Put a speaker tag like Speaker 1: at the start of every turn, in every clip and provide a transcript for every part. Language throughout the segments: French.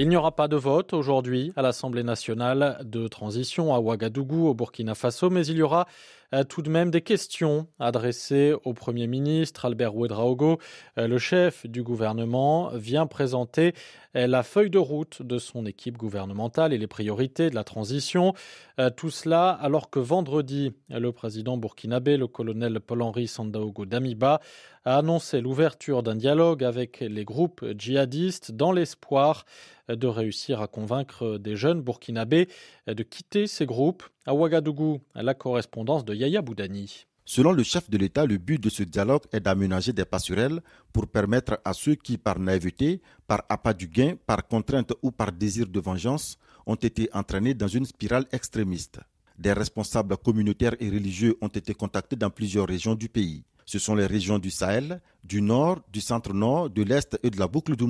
Speaker 1: Il n'y aura pas de vote aujourd'hui à l'Assemblée nationale de transition à Ouagadougou au Burkina Faso, mais il y aura euh, tout de même des questions adressées au Premier ministre Albert Ouedraogo. Euh, le chef du gouvernement vient présenter euh, la feuille de route de son équipe gouvernementale et les priorités de la transition. Tout cela alors que vendredi, le président burkinabé, le colonel Paul-Henri Sandaogo Damiba, a annoncé l'ouverture d'un dialogue avec les groupes djihadistes dans l'espoir de réussir à convaincre des jeunes burkinabés de quitter ces groupes à Ouagadougou, à la correspondance de Yaya Boudani.
Speaker 2: Selon le chef de l'État, le but de ce dialogue est d'aménager des passerelles pour permettre à ceux qui, par naïveté, par appât du gain, par contrainte ou par désir de vengeance, ont été entraînés dans une spirale extrémiste. Des responsables communautaires et religieux ont été contactés dans plusieurs régions du pays. Ce sont les régions du Sahel, du Nord, du Centre-Nord, de l'Est et de la boucle du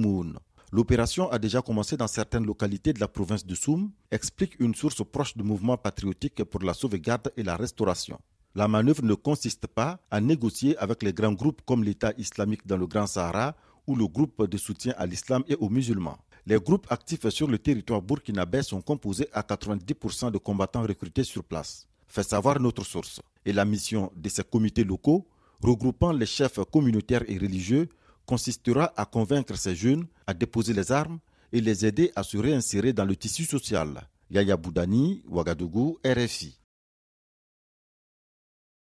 Speaker 2: L'opération a déjà commencé dans certaines localités de la province de Soum, explique une source proche du mouvement patriotique pour la sauvegarde et la restauration. La manœuvre ne consiste pas à négocier avec les grands groupes comme l'État islamique dans le Grand Sahara ou le groupe de soutien à l'islam et aux musulmans. Les groupes actifs sur le territoire burkinabé sont composés à 90% de combattants recrutés sur place, fait savoir notre source. Et la mission de ces comités locaux, regroupant les chefs communautaires et religieux, consistera à convaincre ces jeunes à déposer les armes et les aider à se réinsérer dans le tissu social. Yaya Boudani, Ouagadougou, RFI.